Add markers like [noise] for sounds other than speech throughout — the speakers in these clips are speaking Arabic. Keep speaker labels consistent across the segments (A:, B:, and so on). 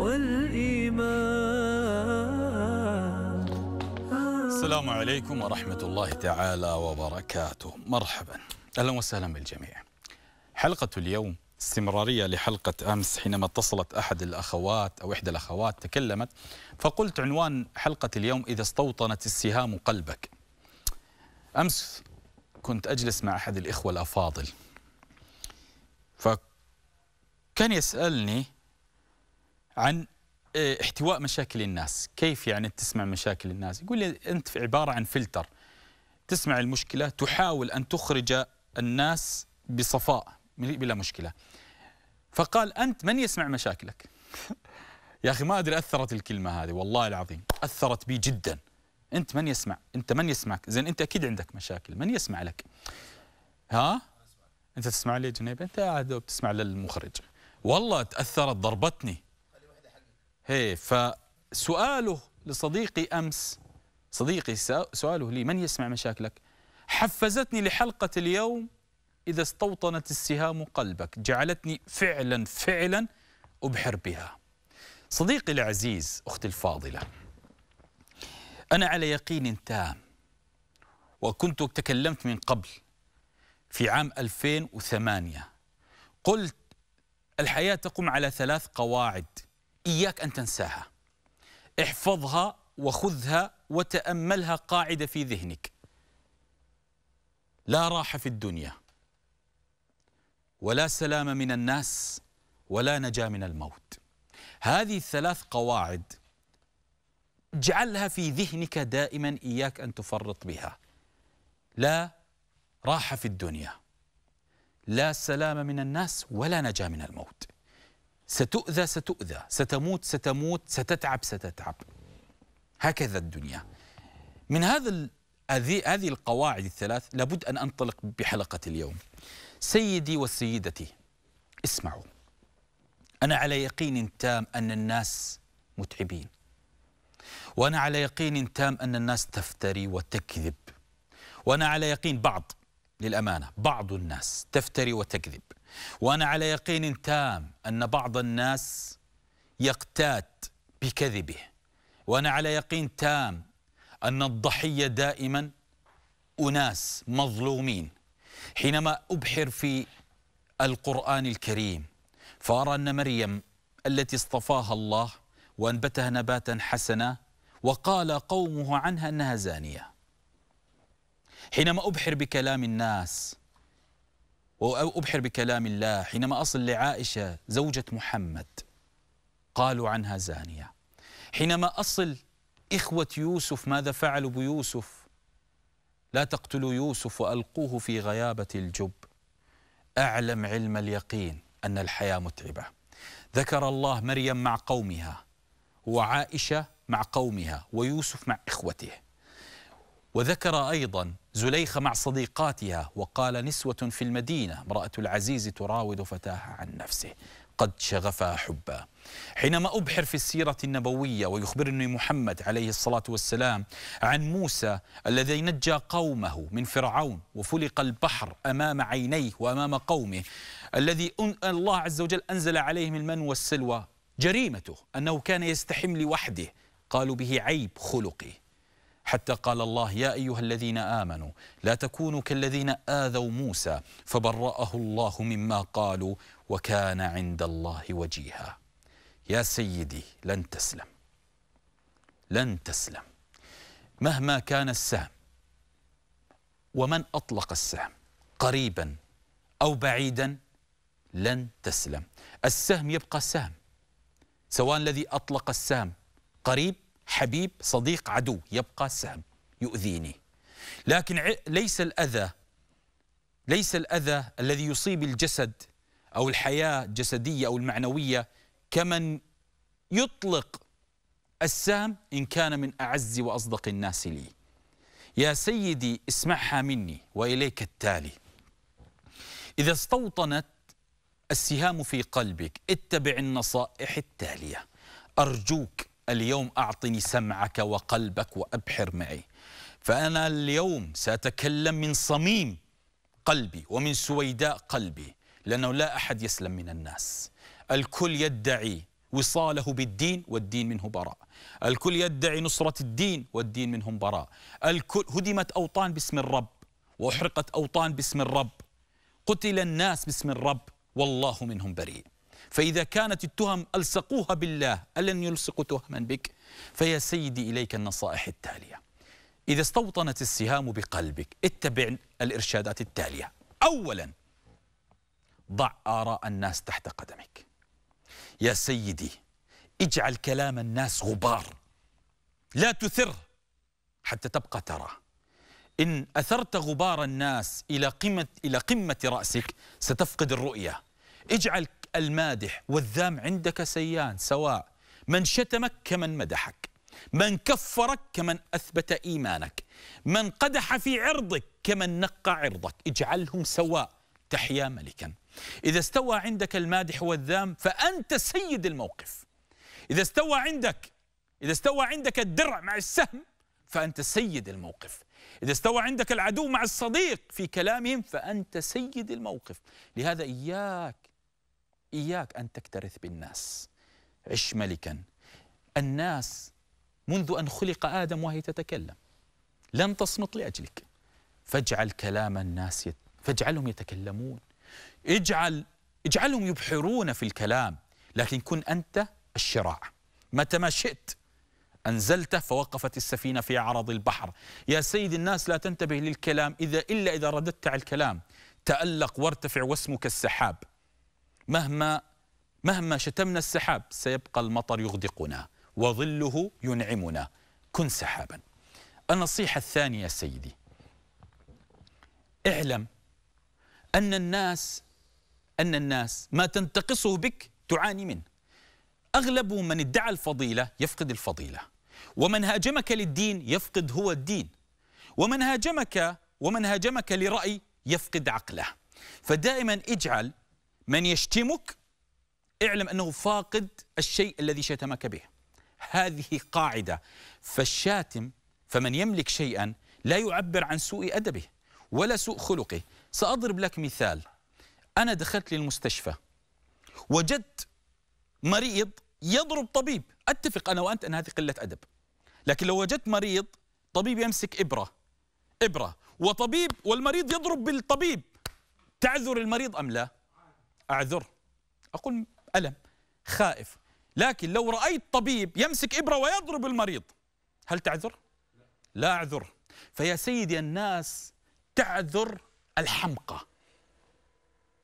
A: والإيمان السلام عليكم ورحمة الله تعالى وبركاته مرحبا أهلا وسهلا بالجميع حلقة اليوم استمرارية لحلقة أمس حينما اتصلت أحد الأخوات أو إحدى الأخوات تكلمت فقلت عنوان حلقة اليوم إذا استوطنت السهام قلبك أمس كنت أجلس مع أحد الإخوة الأفاضل فكان يسألني عن آه، احتواء مشاكل الناس كيف يعني تسمع مشاكل الناس يقول لي أنت عبارة عن فلتر تسمع المشكلة تحاول أن تخرج الناس بصفاء بلا مشكلة فقال أنت من يسمع مشاكلك [laughs] يا أخي ما أدري أثرت الكلمة هذه والله العظيم أثرت بي جدا أنت من يسمع أنت من يسمعك زين أنت أكيد عندك مشاكل من يسمع لك ها أنت تسمع لي جنيب أنت عاد بتسمع للمخرج والله تأثرت ضربتني هي إيه، فسؤاله لصديقي أمس صديقي سؤاله لي من يسمع مشاكلك حفزتني لحلقة اليوم إذا استوطنت السهام قلبك جعلتني فعلا فعلا أبحر بها صديقي العزيز أختي الفاضلة أنا على يقين تام وكنت تكلمت من قبل في عام 2008 قلت الحياة تقوم على ثلاث قواعد إياك أن تنساها احفظها وخذها وتأملها قاعدة في ذهنك لا راحة في الدنيا ولا سلام من الناس ولا نجاة من الموت هذه الثلاث قواعد اجعلها في ذهنك دائما إياك أن تفرط بها لا راحة في الدنيا لا سلام من الناس ولا نجاة من الموت ستؤذى ستؤذى ستموت ستموت ستتعب ستتعب هكذا الدنيا من هذا هذه القواعد الثلاث لابد أن أنطلق بحلقة اليوم سيدي وسيدتي اسمعوا أنا على يقين تام أن الناس متعبين وأنا على يقين تام أن الناس تفتري وتكذب وأنا على يقين بعض للأمانة بعض الناس تفتري وتكذب وأنا على يقين تام أن بعض الناس يقتات بكذبه وأنا على يقين تام أن الضحية دائما أناس مظلومين حينما أبحر في القرآن الكريم فأرى أن مريم التي اصطفاها الله وأنبتها نباتا حسنا وقال قومه عنها أنها زانية حينما أبحر بكلام الناس وأبحر بكلام الله حينما أصل لعائشة زوجة محمد قالوا عنها زانية حينما أصل إخوة يوسف ماذا فعلوا بيوسف لا تقتلوا يوسف وألقوه في غيابة الجب أعلم علم اليقين أن الحياة متعبة ذكر الله مريم مع قومها وعائشة مع قومها ويوسف مع إخوته وذكر أيضا زليخة مع صديقاتها وقال نسوة في المدينة امرأة العزيز تراود فتاها عن نفسه قد شغفها حبا حينما أبحر في السيرة النبوية ويخبرني محمد عليه الصلاة والسلام عن موسى الذي نجى قومه من فرعون وفلق البحر أمام عينيه وأمام قومه الذي الله عز وجل أنزل عليهم المن والسلوى جريمته أنه كان يستحم لوحده قالوا به عيب خلقي حتى قال الله يا أيها الذين آمنوا لا تكونوا كالذين آذوا موسى فبرأه الله مما قالوا وكان عند الله وجيها يا سيدي لن تسلم لن تسلم مهما كان السهم ومن أطلق السهم قريبا أو بعيدا لن تسلم السهم يبقى سهم سواء الذي أطلق السهم قريب حبيب صديق عدو يبقى سهم يؤذيني لكن ليس الأذى ليس الأذى الذي يصيب الجسد أو الحياة الجسدية أو المعنوية كمن يطلق السهم إن كان من أعز وأصدق الناس لي يا سيدي اسمعها مني وإليك التالي إذا استوطنت السهام في قلبك اتبع النصائح التالية أرجوك اليوم أعطني سمعك وقلبك وأبحر معي فأنا اليوم سأتكلم من صميم قلبي ومن سويداء قلبي لأنه لا أحد يسلم من الناس الكل يدعي وصاله بالدين والدين منه براء الكل يدعي نصرة الدين والدين منهم براء الكل هدمت أوطان باسم الرب وأحرقت أوطان باسم الرب قتل الناس باسم الرب والله منهم بريء فإذا كانت التهم ألصقوها بالله ألن يلصق تهما بك فيا سيدي إليك النصائح التالية إذا استوطنت السهام بقلبك اتبع الإرشادات التالية أولا ضع آراء الناس تحت قدمك يا سيدي اجعل كلام الناس غبار لا تثر حتى تبقى ترى إن أثرت غبار الناس إلى قمة إلى قمة رأسك ستفقد الرؤية اجعل المادح والذام عندك سيان سواء من شتمك كمن مدحك من كفرك كمن أثبت إيمانك من قدح في عرضك كمن نقى عرضك اجعلهم سواء تحيا ملكا إذا استوى عندك المادح والذام فأنت سيد الموقف إذا استوى عندك إذا استوى عندك الدرع مع السهم فأنت سيد الموقف إذا استوى عندك العدو مع الصديق في كلامهم فأنت سيد الموقف لهذا إياك إياك أن تكترث بالناس عش ملكا الناس منذ أن خلق آدم وهي تتكلم لم تصمت لأجلك فاجعل كلام الناس يت... فاجعلهم يتكلمون اجعل اجعلهم يبحرون في الكلام لكن كن أنت الشراع متى ما شئت أنزلته فوقفت السفينة في عرض البحر يا سيد الناس لا تنتبه للكلام إذا إلا إذا رددت على الكلام تألق وارتفع واسمك السحاب مهما مهما شتمنا السحاب سيبقى المطر يغدقنا وظله ينعمنا كن سحابا النصيحة الثانية سيدي اعلم أن الناس أن الناس ما تنتقصه بك تعاني منه أغلب من ادعى الفضيلة يفقد الفضيلة ومن هاجمك للدين يفقد هو الدين ومن هاجمك ومن هاجمك لرأي يفقد عقله فدائما اجعل من يشتمك اعلم انه فاقد الشيء الذي شتمك به هذه قاعده فالشاتم فمن يملك شيئا لا يعبر عن سوء ادبه ولا سوء خلقه ساضرب لك مثال انا دخلت للمستشفى وجدت مريض يضرب طبيب اتفق انا وانت ان هذه قله ادب لكن لو وجدت مريض طبيب يمسك ابره ابره وطبيب والمريض يضرب بالطبيب تعذر المريض ام لا أعذر أقول ألم خائف لكن لو رأيت طبيب يمسك إبرة ويضرب المريض هل تعذر؟ لا أعذر فيا سيدي الناس تعذر الحمقى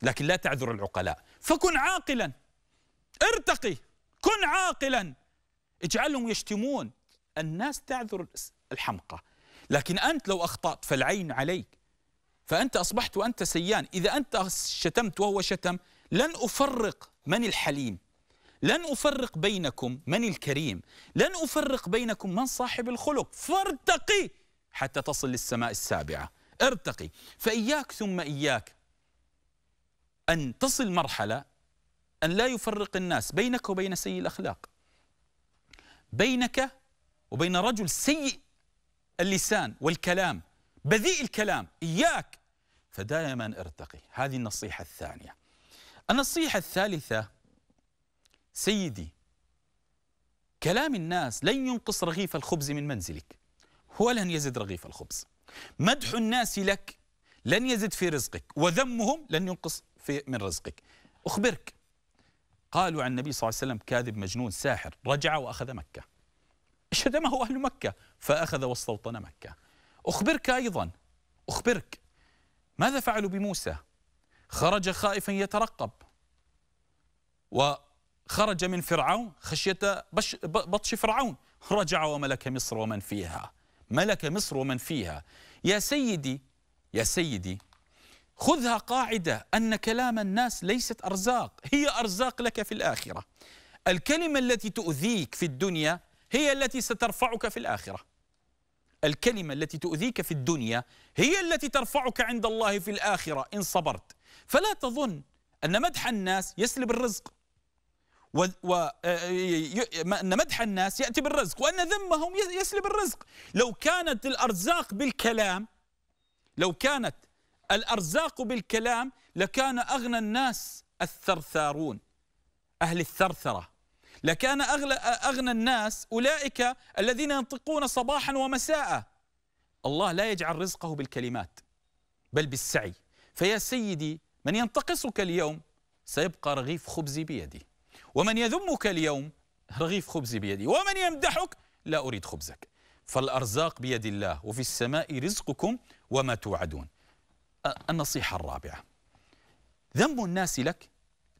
A: لكن لا تعذر العقلاء فكن عاقلا ارتقي كن عاقلا اجعلهم يشتمون الناس تعذر الحمقى لكن أنت لو أخطأت فالعين عليك فأنت أصبحت وأنت سيان إذا أنت شتمت وهو شتم لن أفرق من الحليم لن أفرق بينكم من الكريم لن أفرق بينكم من صاحب الخلق فارتقي حتى تصل للسماء السابعة ارتقي فإياك ثم إياك أن تصل مرحلة أن لا يفرق الناس بينك وبين سيء الأخلاق بينك وبين رجل سيء اللسان والكلام بذيء الكلام إياك فدائما ارتقي هذه النصيحة الثانية النصيحة الثالثة سيدي كلام الناس لن ينقص رغيف الخبز من منزلك ولن يزد رغيف الخبز مدح الناس لك لن يزد في رزقك وذمهم لن ينقص في من رزقك أخبرك قالوا عن النبي صلى الله عليه وسلم كاذب مجنون ساحر رجع وأخذ مكة شتمه أهل مكة فأخذ واستوطن مكة أخبرك أيضا أخبرك ماذا فعلوا بموسى خرج خائفا يترقب وخرج من فرعون خشية بطش فرعون رجع وملك مصر ومن فيها ملك مصر ومن فيها يا سيدي يا سيدي خذها قاعدة أن كلام الناس ليست أرزاق هي أرزاق لك في الآخرة الكلمة التي تؤذيك في الدنيا هي التي سترفعك في الآخرة الكلمة التي تؤذيك في الدنيا هي التي ترفعك عند الله في الآخرة إن صبرت فلا تظن أن مدح الناس يسلب الرزق و... و... آه، أن مدح الناس يأتي بالرزق وأن ذمهم يسلب الرزق لو كانت الأرزاق بالكلام لو كانت الأرزاق بالكلام لكان أغنى الناس الثرثارون أهل الثرثرة لكان أغلى أغنى الناس أولئك الذين ينطقون صباحا ومساء الله لا يجعل رزقه بالكلمات بل بالسعي فيا سيدي من ينتقصك اليوم سيبقى رغيف خبزي بيدي ومن يذمك اليوم رغيف خبزي بيدي ومن يمدحك لا أريد خبزك فالأرزاق بيد الله وفي السماء رزقكم وما توعدون النصيحة الرابعة ذنب الناس لك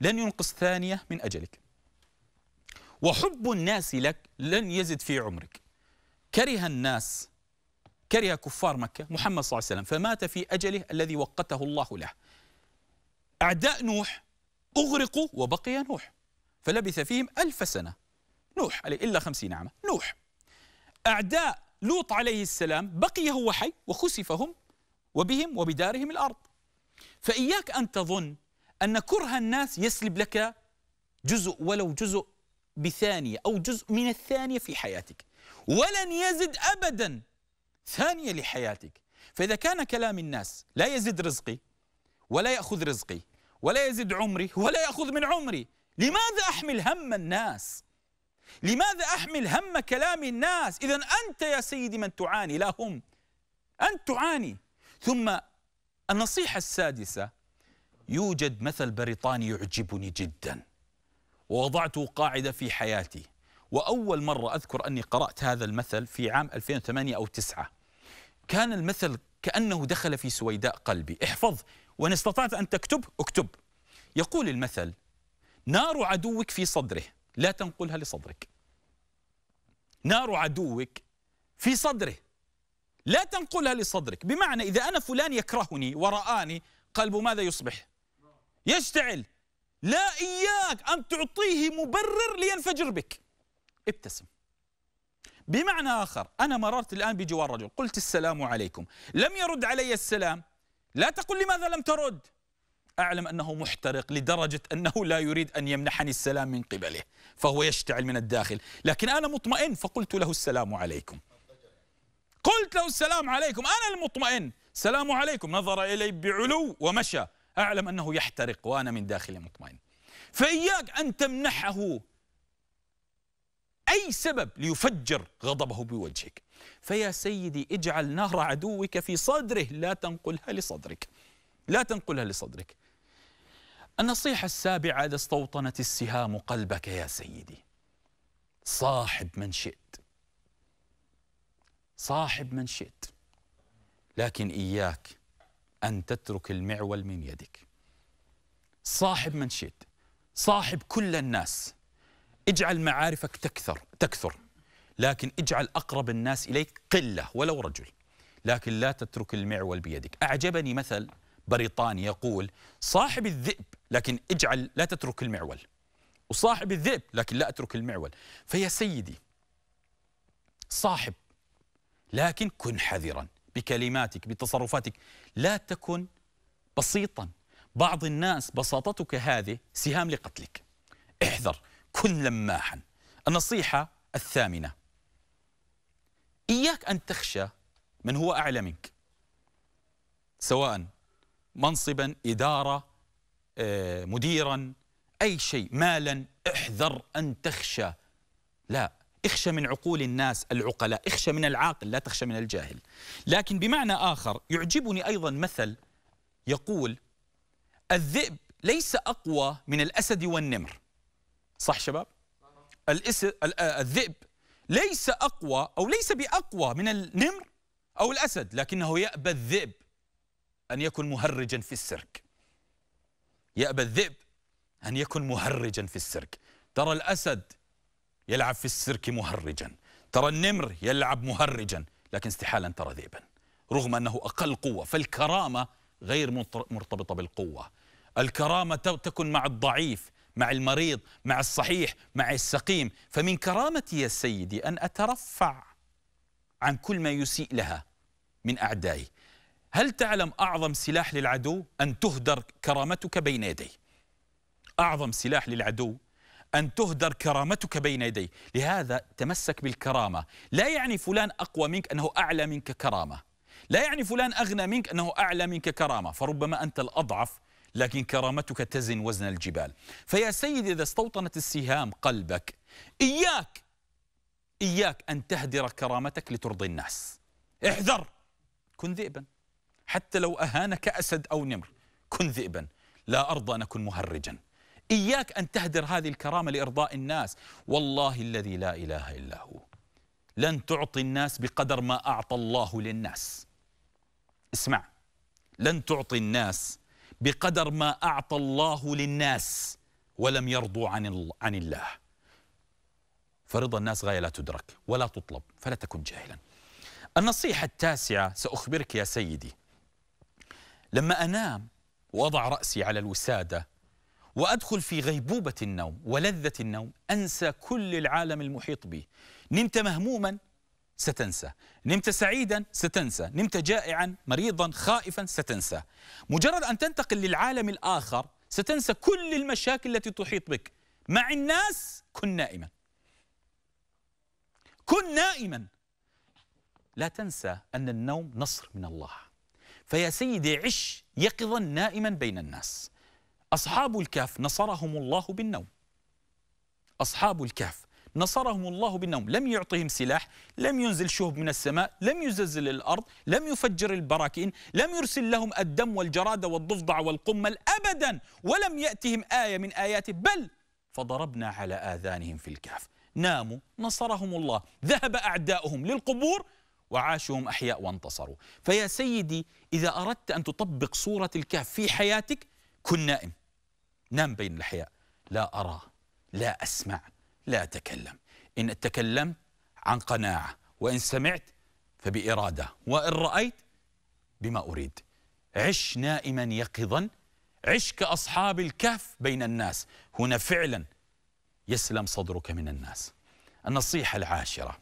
A: لن ينقص ثانية من أجلك وحب الناس لك لن يزد في عمرك كره الناس كره كفار مكة محمد صلى الله عليه وسلم فمات في أجله الذي وقته الله له أعداء نوح أغرقوا وبقي نوح فلبث فيهم ألف سنة نوح عليه إلا خمسين عاما نوح أعداء لوط عليه السلام بقي هو حي وخسفهم وبهم وبدارهم الأرض فإياك أن تظن أن كره الناس يسلب لك جزء ولو جزء بثانية أو جزء من الثانية في حياتك ولن يزد أبدا ثانية لحياتك فإذا كان كلام الناس لا يزد رزقي ولا يأخذ رزقي ولا يزد عمري ولا يأخذ من عمري لماذا أحمل هم الناس لماذا أحمل هم كلام الناس إذا أنت يا سيدي من تعاني لا هم أنت تعاني ثم النصيحة السادسة يوجد مثل بريطاني يعجبني جدا ووضعته قاعدة في حياتي وأول مرة أذكر أني قرأت هذا المثل في عام 2008 أو 9 كان المثل كأنه دخل في سويداء قلبي احفظ وإن استطعت أن تكتب اكتب يقول المثل نار عدوك في صدره لا تنقلها لصدرك نار عدوك في صدره لا تنقلها لصدرك بمعنى إذا أنا فلان يكرهني ورآني قلبه ماذا يصبح يشتعل لا إياك أن تعطيه مبرر لينفجر بك ابتسم بمعنى آخر أنا مررت الآن بجوار رجل قلت السلام عليكم لم يرد علي السلام لا تقل لماذا لم ترد أعلم أنه محترق لدرجة أنه لا يريد أن يمنحني السلام من قبله فهو يشتعل من الداخل لكن أنا مطمئن فقلت له السلام عليكم قلت له السلام عليكم أنا المطمئن سلام عليكم نظر إلي بعلو ومشى أعلم أنه يحترق وأنا من داخلي مطمئن فإياك أن تمنحه أي سبب ليفجر غضبه بوجهك فيا سيدي اجعل نار عدوك في صدره لا تنقلها لصدرك لا تنقلها لصدرك النصيحة السابعة إذا استوطنت السهام قلبك يا سيدي صاحب من شئت صاحب من شئت لكن إياك أن تترك المعول من يدك صاحب من شئت صاحب كل الناس اجعل معارفك تكثر تكثر لكن اجعل أقرب الناس إليك قلة ولو رجل لكن لا تترك المعول بيدك أعجبني مثل بريطاني يقول صاحب الذئب لكن اجعل لا تترك المعول وصاحب الذئب لكن لا أترك المعول فيا سيدي صاحب لكن كن حذرا بكلماتك بتصرفاتك لا تكن بسيطا بعض الناس بساطتك هذه سهام لقتلك احذر كن لماحا النصيحة الثامنة إياك أن تخشى من هو أعلى منك سواء منصبا إدارة آه، مديرا أي شيء مالا احذر أن تخشى لا اخشى من عقول الناس العقلاء اخشى من العاقل لا تخشى من الجاهل لكن بمعنى آخر يعجبني أيضا مثل يقول الذئب ليس أقوى من الأسد والنمر صح شباب آه، الذئب ليس أقوى أو ليس بأقوى من النمر أو الأسد لكنه يأبى الذئب أن يكون مهرجا في السيرك يأبى الذئب أن يكون مهرجا في السيرك ترى الأسد يلعب في السيرك مهرجا ترى النمر يلعب مهرجا لكن استحالا ترى ذئبا رغم أنه أقل قوة فالكرامة غير مرتبطة بالقوة الكرامة تكن مع الضعيف مع المريض مع الصحيح مع السقيم فمن كرامتي يا سيدي أن أترفع عن كل ما يسيء لها من أعدائي هل تعلم أعظم سلاح للعدو أن تهدر كرامتك بين يديه أعظم سلاح للعدو أن تهدر كرامتك بين يديه لهذا تمسك بالكرامة لا يعني فلان أقوى منك أنه أعلى منك كرامة لا يعني فلان أغنى منك أنه أعلى منك كرامة فربما أنت الأضعف لكن كرامتك تزن وزن الجبال فيا سيدي إذا استوطنت السهام قلبك إياك إياك أن تهدر كرامتك لترضي الناس احذر كن ذئبا حتى لو أهانك أسد أو نمر كن ذئبا لا أرضى أن أكون مهرجا إياك أن تهدر هذه الكرامة لإرضاء الناس والله الذي لا إله إلا هو لن تعطي الناس بقدر ما أعطى الله للناس اسمع لن تعطي الناس بقدر ما أعطى الله للناس ولم يرضوا عن عن الله فرضا الناس غاية لا تدرك ولا تطلب فلا تكن جاهلا النصيحة التاسعة سأخبرك يا سيدي لما أنام وأضع رأسي على الوسادة وأدخل في غيبوبة النوم ولذة النوم أنسى كل العالم المحيط بي نمت مهموما ستنسى نمت سعيدا ستنسى نمت جائعا مريضا خائفا ستنسى مجرد أن تنتقل للعالم الآخر ستنسى كل المشاكل التي تحيط بك مع الناس كن نائما كن نائما لا تنسى أن النوم نصر من الله فيا سيدي عش يقظا نائما بين الناس أصحاب الكهف نصرهم الله بالنوم أصحاب الكهف نصرهم الله بالنوم لم يعطهم سلاح لم ينزل شهب من السماء لم يزلزل الأرض لم يفجر البراكين لم يرسل لهم الدم والجرادة والضفدع والقمل أبدا ولم يأتهم آية من آياته بل فضربنا على آذانهم في الكهف ناموا نصرهم الله ذهب أعداؤهم للقبور وعاشهم أحياء وانتصروا فيا سيدي إذا أردت أن تطبق صورة الكهف في حياتك كن نائم نام بين الأحياء لا أرى لا أسمع لا أتكلم إن تكلمت عن قناعة وإن سمعت فبإرادة وإن رأيت بما أريد عش نائما يقظا عش كأصحاب الكهف بين الناس هنا فعلا يسلم صدرك من الناس النصيحة العاشرة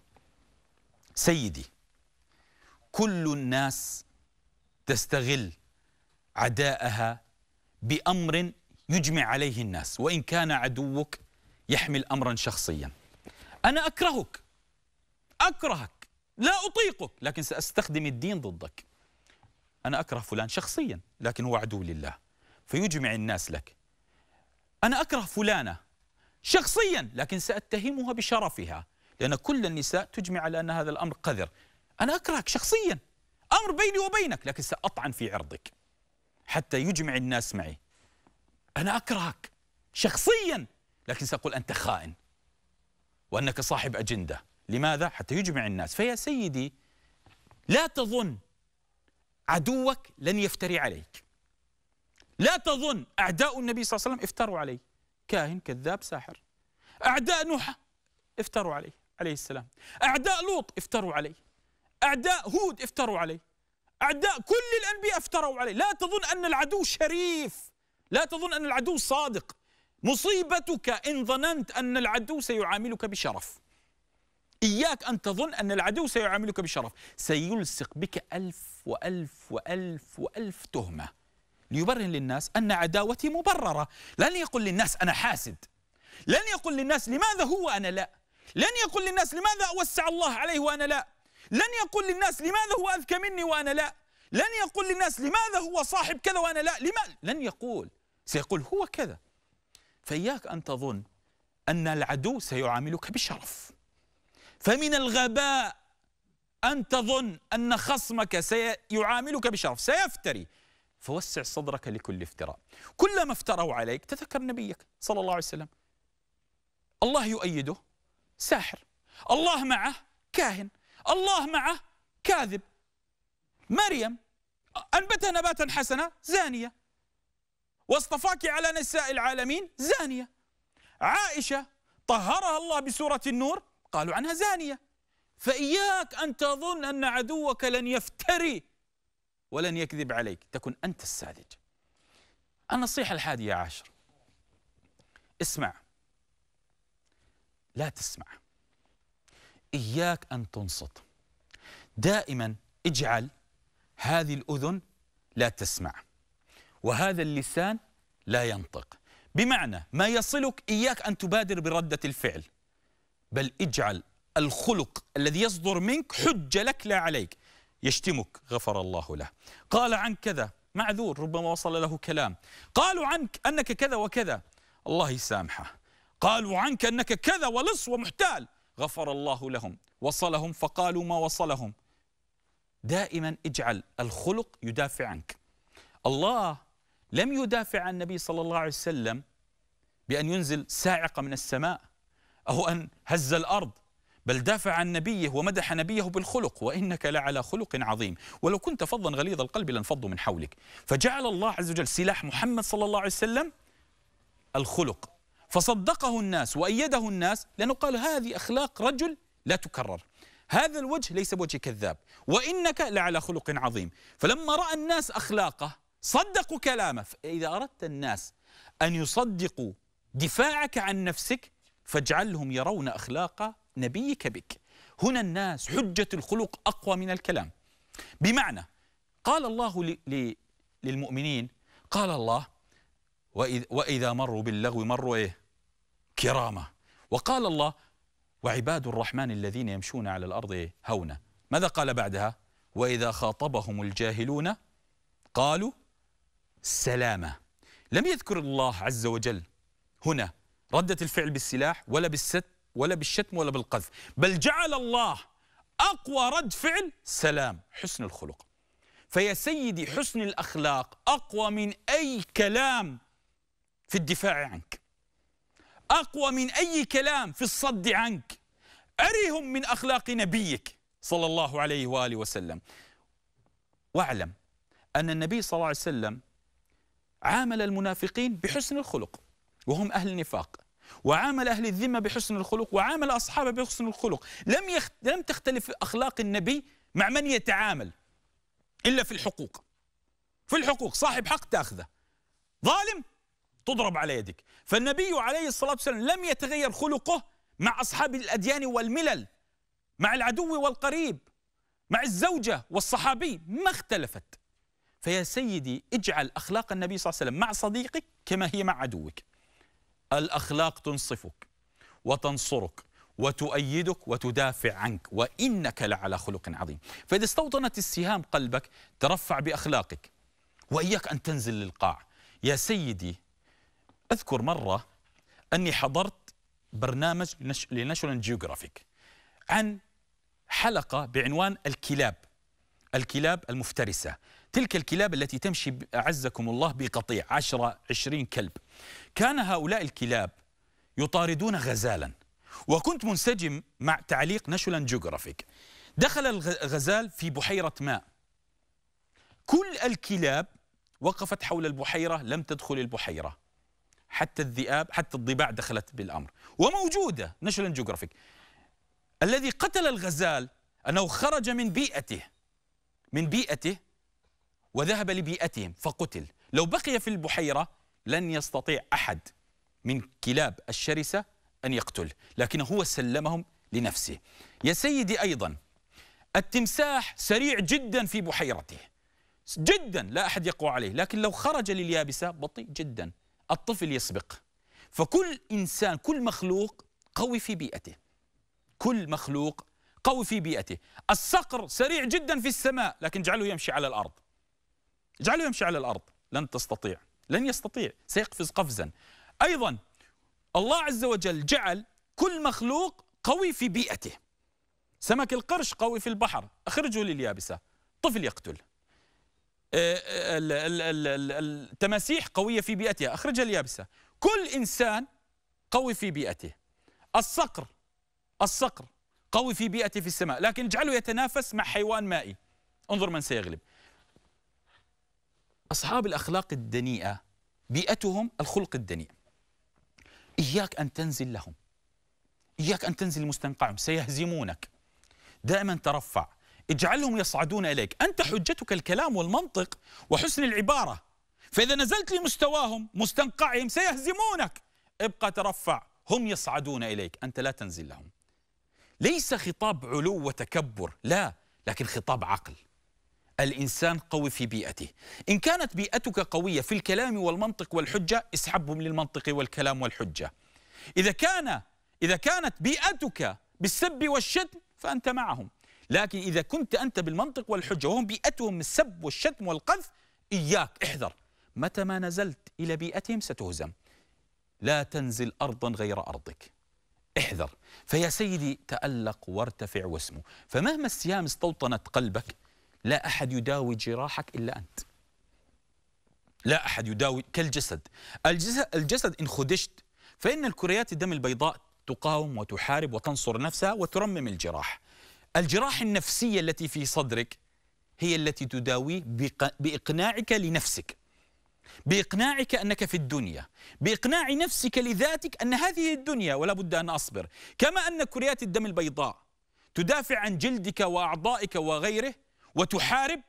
A: سيدي كل الناس تستغل عداءها بأمر يجمع عليه الناس وإن كان عدوك يحمل أمرا شخصيا أنا أكرهك أكرهك لا أطيقك لكن سأستخدم الدين ضدك أنا أكره فلان شخصيا لكن هو عدو لله فيجمع الناس لك أنا أكره فلانة شخصيا لكن سأتهمها بشرفها لأن كل النساء تجمع على أن هذا الأمر قذر أنا أكرهك شخصيا أمر بيني وبينك لكن سأطعن في عرضك حتى يجمع الناس معي أنا أكرهك شخصيا لكن سأقول أنت خائن وأنك صاحب أجندة لماذا؟ حتى يجمع الناس فيا سيدي لا تظن عدوك لن يفتري عليك لا تظن أعداء النبي صلى الله عليه وسلم افتروا عليه كاهن كذاب ساحر أعداء نوح افتروا عليه عليه السلام أعداء لوط افتروا عليه أعداء هود افتروا عليه أعداء كل الأنبياء افتروا عليه لا تظن أن العدو شريف لا تظن أن العدو صادق مصيبتك إن ظننت أن العدو سيعاملك بشرف إياك أن تظن أن العدو سيعاملك بشرف سيلصق بك ألف وألف وألف وألف تهمة ليبرهن للناس أن عداوتي مبررة لن يقول للناس أنا حاسد لن يقول للناس لماذا هو أنا لا لن يقول للناس لماذا أوسع الله عليه وأنا لا لن يقول للناس لماذا هو أذكى مني وأنا لا لن يقول للناس لماذا هو صاحب كذا وأنا لا لما لن يقول سيقول هو كذا فإياك أن تظن أن العدو سيعاملك بشرف فمن الغباء أن تظن أن خصمك سيعاملك بشرف سيفتري فوسع صدرك لكل افتراء كلما افتروا عليك تذكر نبيك صلى الله عليه وسلم الله يؤيده ساحر الله معه كاهن الله معه كاذب مريم أنبتها نباتا حسنا زانية واصطفاك على نساء العالمين زانية عائشة طهرها الله بسورة النور قالوا عنها زانية فإياك أن تظن أن عدوك لن يفتري ولن يكذب عليك تكن أنت الساذج النصيحة الحادية عشر اسمع لا تسمع إياك أن تنصت دائما اجعل هذه الأذن لا تسمع وهذا اللسان لا ينطق بمعنى ما يصلك إياك أن تبادر بردة الفعل بل اجعل الخلق الذي يصدر منك حجة لك لا عليك يشتمك غفر الله له قال عن كذا معذور ربما وصل له كلام قالوا عنك أنك كذا وكذا الله يسامحه قالوا عنك أنك كذا ولص ومحتال غفر الله لهم وصلهم فقالوا ما وصلهم دائما اجعل الخلق يدافع عنك الله لم يدافع عن النبي صلى الله عليه وسلم بأن ينزل ساعقة من السماء أو أن هز الأرض بل دافع عن نبيه ومدح نبيه بالخلق وإنك لعلى خلق عظيم ولو كنت فظا غليظ القلب لانفضوا من حولك فجعل الله عز وجل سلاح محمد صلى الله عليه وسلم الخلق فصدقه الناس وأيده الناس لأنه قال هذه أخلاق رجل لا تكرر هذا الوجه ليس بوجه كذاب وإنك لعلى خلق عظيم فلما رأى الناس أخلاقه صدقوا كلامه إذا أردت الناس أن يصدقوا دفاعك عن نفسك فاجعلهم يرون أخلاق نبيك بك هنا الناس حجة الخلق أقوى من الكلام بمعنى قال الله للمؤمنين قال الله وإذا مروا باللغو مروا إيه كرامة وقال الله وعباد الرحمن الذين يمشون على الأرض إيه؟ هونا ماذا قال بعدها وإذا خاطبهم الجاهلون قالوا سلامة لم يذكر الله عز وجل هنا ردة الفعل بالسلاح ولا بالست ولا بالشتم ولا بالقذف بل جعل الله أقوى رد فعل سلام حسن الخلق فيا سيدي حسن الأخلاق أقوى من أي كلام في الدفاع عنك أقوى من أي كلام في الصد عنك أرهم من أخلاق نبيك صلى الله عليه وآله وسلم واعلم أن النبي صلى الله عليه وسلم عامل المنافقين بحسن الخلق وهم أهل النفاق وعامل أهل الذمة بحسن الخلق وعامل أصحابه بحسن الخلق لم, يخت... لم تختلف أخلاق النبي مع من يتعامل إلا في الحقوق في الحقوق صاحب حق تأخذه ظالم تضرب على يدك فالنبي عليه الصلاة والسلام لم يتغير خلقه مع أصحاب الأديان والملل مع العدو والقريب مع الزوجة والصحابي ما اختلفت فيا سيدي اجعل أخلاق النبي صلى الله عليه وسلم مع صديقك كما هي مع عدوك الأخلاق تنصفك وتنصرك وتؤيدك وتدافع عنك وإنك لعلى خلق عظيم فإذا استوطنت السهام قلبك ترفع بأخلاقك وإياك أن تنزل للقاع يا سيدي أذكر مرة أني حضرت برنامج لناشونال جيوغرافيك عن حلقة بعنوان الكلاب الكلاب المفترسة تلك الكلاب التي تمشي أعزكم الله بقطيع 10 20 كلب كان هؤلاء الكلاب يطاردون غزالا وكنت منسجم مع تعليق ناشونال جيوغرافيك دخل الغزال في بحيرة ماء كل الكلاب وقفت حول البحيرة لم تدخل البحيرة حتى الذئاب حتى الضباع دخلت بالأمر وموجودة ناشونال جيوغرافيك الذي قتل الغزال أنه خرج من بيئته من بيئته وذهب لبيئتهم فقتل لو بقي في البحيرة لن يستطيع أحد من كلاب الشرسة أن يقتل لكن هو سلمهم لنفسه يا سيدي أيضا التمساح سريع جدا في بحيرته جدا لا أحد يقوى عليه لكن لو خرج لليابسة بطيء جدا الطفل يسبق فكل إنسان كل مخلوق قوي في بيئته كل مخلوق قوي في بيئته الصقر سريع جدا في السماء لكن جعله يمشي على الأرض اجعله يمشي على الأرض لن تستطيع لن يستطيع سيقفز قفزا أيضا الله عز وجل جعل كل مخلوق قوي في بيئته سمك القرش قوي في البحر أخرجه لليابسة طفل يقتل آه، آه، التماسيح قوية في بيئتها أخرجها اليابسة كل إنسان قوي في بيئته الصقر الصقر قوي في بيئته في السماء لكن اجعله يتنافس مع حيوان مائي انظر من سيغلب أصحاب الأخلاق الدنيئة بيئتهم الخلق الدنيء إياك أن تنزل لهم إياك أن تنزل لمستنقعهم سيهزمونك دائما ترفع اجعلهم يصعدون إليك أنت حجتك الكلام والمنطق وحسن العبارة فإذا نزلت لمستواهم مستنقعهم سيهزمونك ابقى ترفع هم يصعدون إليك أنت لا تنزل لهم ليس خطاب علو وتكبر لا لكن خطاب عقل الإنسان قوي في بيئته إن كانت بيئتك قوية في الكلام والمنطق والحجة اسحبهم للمنطق والكلام والحجة إذا كان إذا كانت بيئتك بالسب والشتم فأنت معهم لكن إذا كنت أنت بالمنطق والحجة وهم بيئتهم السب والشتم والقذف إياك احذر متى ما نزلت إلى بيئتهم ستهزم لا تنزل أرضا غير أرضك احذر فيا سيدي تألق وارتفع واسمه فمهما السيام استوطنت قلبك لا أحد يداوي جراحك إلا أنت لا أحد يداوي كالجسد الجسد, الجسد إن خدشت فإن الكريات الدم البيضاء تقاوم وتحارب وتنصر نفسها وترمم الجراح الجراح النفسية التي في صدرك هي التي تداوي بإقناعك لنفسك بإقناعك أنك في الدنيا بإقناع نفسك لذاتك أن هذه الدنيا ولا بد أن أصبر كما أن كريات الدم البيضاء تدافع عن جلدك وأعضائك وغيره وتحارب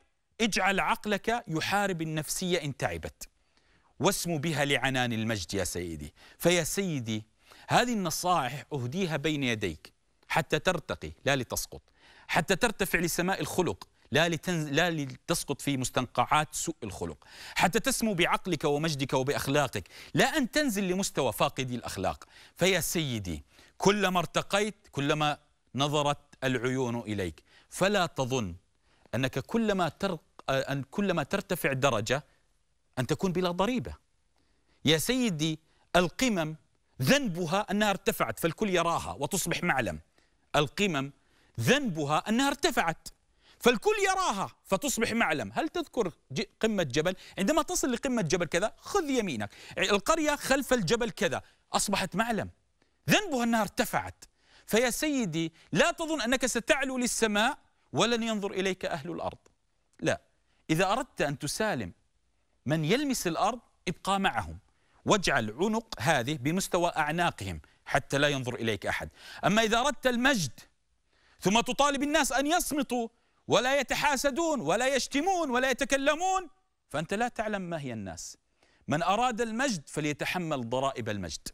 A: اجعل عقلك يحارب النفسية إن تعبت واسم بها لعنان المجد يا سيدي فيا سيدي هذه النصائح أهديها بين يديك حتى ترتقي لا لتسقط حتى ترتفع لسماء الخلق لا, لتنز... لا لتسقط في مستنقعات سوء الخلق حتى تسمو بعقلك ومجدك وبأخلاقك لا أن تنزل لمستوى فاقدي الأخلاق فيا سيدي كلما ارتقيت كلما نظرت العيون إليك فلا تظن أنك كلما ترق أن كلما ترتفع درجة أن تكون بلا ضريبة يا سيدي القمم ذنبها أنها ارتفعت فالكل يراها وتصبح معلم القمم ذنبها أنها ارتفعت فالكل يراها فتصبح معلم هل تذكر قمة جبل عندما تصل لقمة جبل كذا خذ يمينك القرية خلف الجبل كذا أصبحت معلم ذنبها أنها ارتفعت فيا سيدي لا تظن أنك ستعلو للسماء ولن ينظر إليك أهل الأرض لا إذا أردت أن تسالم من يلمس الأرض ابقى معهم واجعل عنق هذه بمستوى أعناقهم حتى لا ينظر إليك أحد أما إذا أردت المجد ثم تطالب الناس أن يصمتوا ولا يتحاسدون ولا يشتمون ولا يتكلمون فأنت لا تعلم ما هي الناس من أراد المجد فليتحمل ضرائب المجد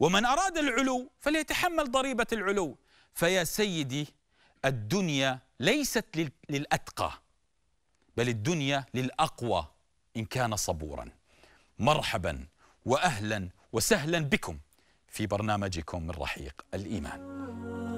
A: ومن أراد العلو فليتحمل ضريبة العلو فيا سيدي الدنيا ليست للأتقى بل الدنيا للأقوى إن كان صبورا مرحبا وأهلا وسهلا بكم في برنامجكم من رحيق الإيمان